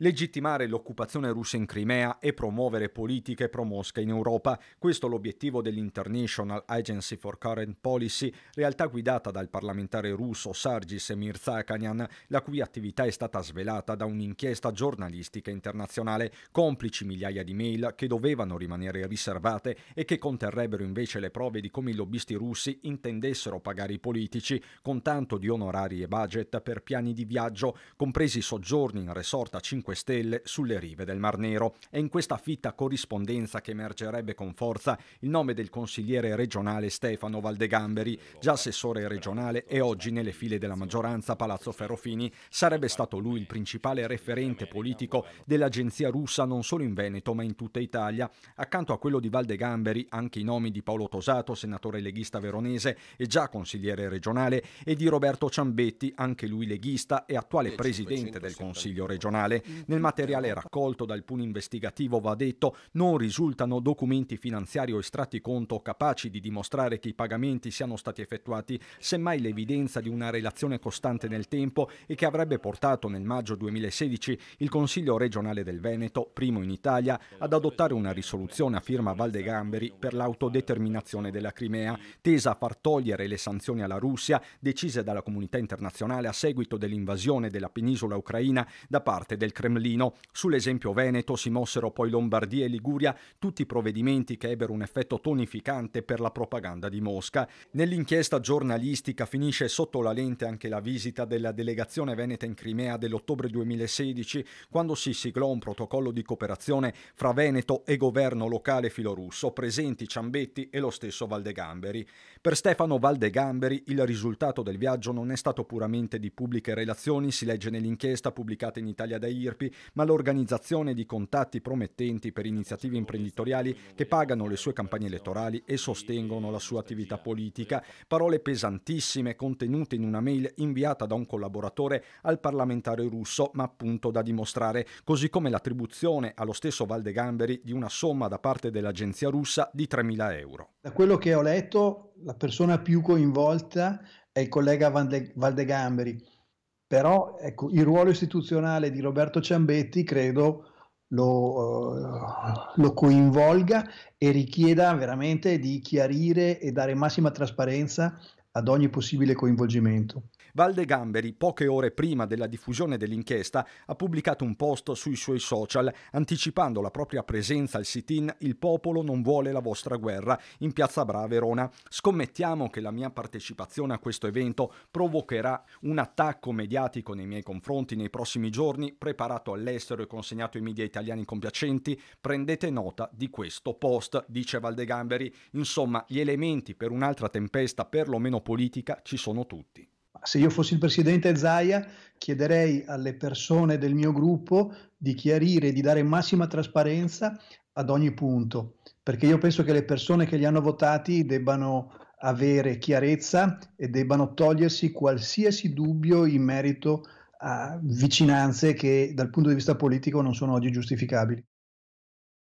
legittimare l'occupazione russa in Crimea e promuovere politiche pro-Mosca in Europa. Questo è l'obiettivo dell'International Agency for Current Policy, realtà guidata dal parlamentare russo Sargis Mirzakhanyan, la cui attività è stata svelata da un'inchiesta giornalistica internazionale, complici migliaia di mail che dovevano rimanere riservate e che conterrebbero invece le prove di come i lobbisti russi intendessero pagare i politici con tanto di onorari e budget per piani di viaggio, compresi soggiorni in resorta a 5 5 Stelle sulle rive del Mar Nero. È in questa fitta corrispondenza che emergerebbe con forza il nome del consigliere regionale Stefano Valdegamberi, già assessore regionale e oggi nelle file della maggioranza a Palazzo Ferrofini. Sarebbe stato lui il principale referente politico dell'agenzia russa non solo in Veneto ma in tutta Italia. Accanto a quello di Valdegamberi anche i nomi di Paolo Tosato, senatore leghista veronese e già consigliere regionale, e di Roberto Ciambetti, anche lui leghista e attuale presidente del Consiglio regionale. Nel materiale raccolto dal PUN investigativo va detto non risultano documenti finanziari o estratti conto capaci di dimostrare che i pagamenti siano stati effettuati, semmai l'evidenza di una relazione costante nel tempo e che avrebbe portato nel maggio 2016 il Consiglio regionale del Veneto, primo in Italia, ad adottare una risoluzione a firma Valde Gamberi per l'autodeterminazione della Crimea, tesa a far togliere le sanzioni alla Russia decise dalla comunità internazionale a seguito dell'invasione della penisola ucraina da parte del Cremlino Cremlino. Sull'esempio veneto si mossero poi Lombardia e Liguria, tutti provvedimenti che ebbero un effetto tonificante per la propaganda di Mosca. Nell'inchiesta giornalistica finisce sotto la lente anche la visita della delegazione veneta in Crimea dell'ottobre 2016, quando si siglò un protocollo di cooperazione fra Veneto e governo locale filorusso, presenti Ciambetti e lo stesso Valdegamberi. Per Stefano Valdegamberi il risultato del viaggio non è stato puramente di pubbliche relazioni, si legge nell'inchiesta pubblicata in Italia da IRP scorpi, ma l'organizzazione di contatti promettenti per iniziative imprenditoriali che pagano le sue campagne elettorali e sostengono la sua attività politica. Parole pesantissime contenute in una mail inviata da un collaboratore al parlamentare russo, ma appunto da dimostrare, così come l'attribuzione allo stesso Valdegamberi di una somma da parte dell'agenzia russa di 3.000 euro. Da quello che ho letto, la persona più coinvolta è il collega Valde- Valdegamberi però ecco, il ruolo istituzionale di Roberto Ciambetti credo lo, uh, lo coinvolga e richieda veramente di chiarire e dare massima trasparenza ad ogni possibile coinvolgimento. Valde Gamberi, poche ore prima della diffusione dell'inchiesta, ha pubblicato un post sui suoi social anticipando la propria presenza al sit-in Il popolo non vuole la vostra guerra in Piazza Brava Verona. Scommettiamo che la mia partecipazione a questo evento provocherà un attacco mediatico nei miei confronti nei prossimi giorni, preparato all'estero e consegnato ai media italiani compiacenti. Prendete nota di questo post, dice Valde Gamberi. Insomma, gli elementi per un'altra tempesta perlomeno politica ci sono tutti. Se io fossi il presidente Zaia, chiederei alle persone del mio gruppo di chiarire, e di dare massima trasparenza ad ogni punto, perché io penso che le persone che li hanno votati debbano avere chiarezza e debbano togliersi qualsiasi dubbio in merito a vicinanze che dal punto di vista politico non sono oggi giustificabili.